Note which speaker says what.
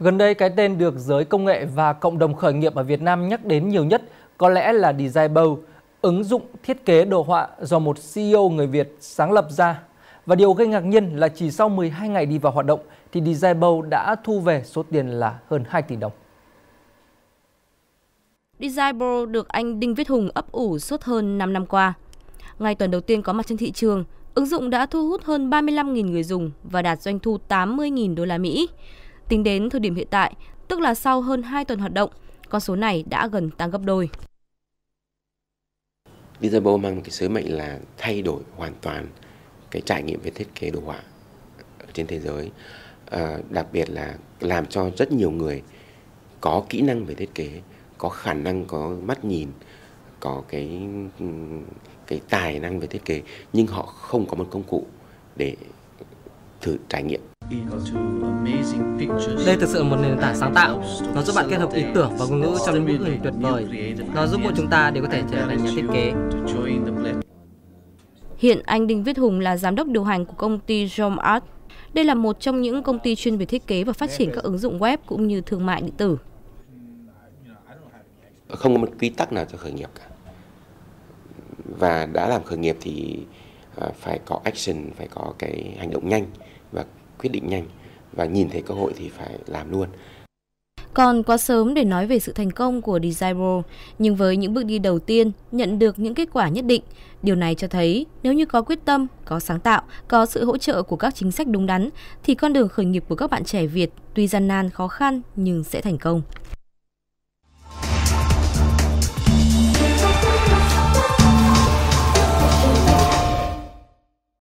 Speaker 1: Gần đây, cái tên được giới công nghệ và cộng đồng khởi nghiệp ở Việt Nam nhắc đến nhiều nhất có lẽ là Desirable, ứng dụng thiết kế đồ họa do một CEO người Việt sáng lập ra. Và điều gây ngạc nhiên là chỉ sau 12 ngày đi vào hoạt động thì Desirable đã thu về số tiền là hơn 2 tỷ đồng.
Speaker 2: Desirable được anh Đinh Viết Hùng ấp ủ suốt hơn 5 năm qua. Ngay tuần đầu tiên có mặt trên thị trường, ứng dụng đã thu hút hơn 35.000 người dùng và đạt doanh thu 80.000 đô la Mỹ. Tính đến thời điểm hiện tại, tức là sau hơn 2 tuần hoạt động, con số này đã gần tăng gấp đôi.
Speaker 3: Gizabo mang một cái sứ mệnh là thay đổi hoàn toàn cái trải nghiệm về thiết kế đồ họa trên thế giới, à, đặc biệt là làm cho rất nhiều người có kỹ năng về thiết kế, có khả năng, có mắt nhìn, có cái cái tài năng về thiết kế nhưng họ không có một công cụ để thử trải nghiệm
Speaker 1: đây thực sự là một nền tảng sáng tạo. Nó giúp bạn kết hợp ý tưởng và ngôn ngữ trong những hình tuyệt vời. Nó giúp mỗi chúng ta đều có thể trở thành nhà thiết kế.
Speaker 2: Hiện anh Đinh Viết Hùng là giám đốc điều hành của công ty Jom Art. Đây là một trong những công ty chuyên về thiết kế và phát triển các ứng dụng web cũng như thương mại điện tử.
Speaker 3: Không có một quy tắc nào cho khởi nghiệp cả. Và đã làm khởi nghiệp thì à, phải có action, phải có cái hành động nhanh và quyết định nhanh và nhìn thấy cơ hội thì phải làm luôn.
Speaker 2: Còn quá sớm để nói về sự thành công của Desiro, nhưng với những bước đi đầu tiên nhận được những kết quả nhất định, điều này cho thấy nếu như có quyết tâm, có sáng tạo, có sự hỗ trợ của các chính sách đúng đắn thì con đường khởi nghiệp của các bạn trẻ Việt tuy gian nan khó khăn nhưng sẽ thành công.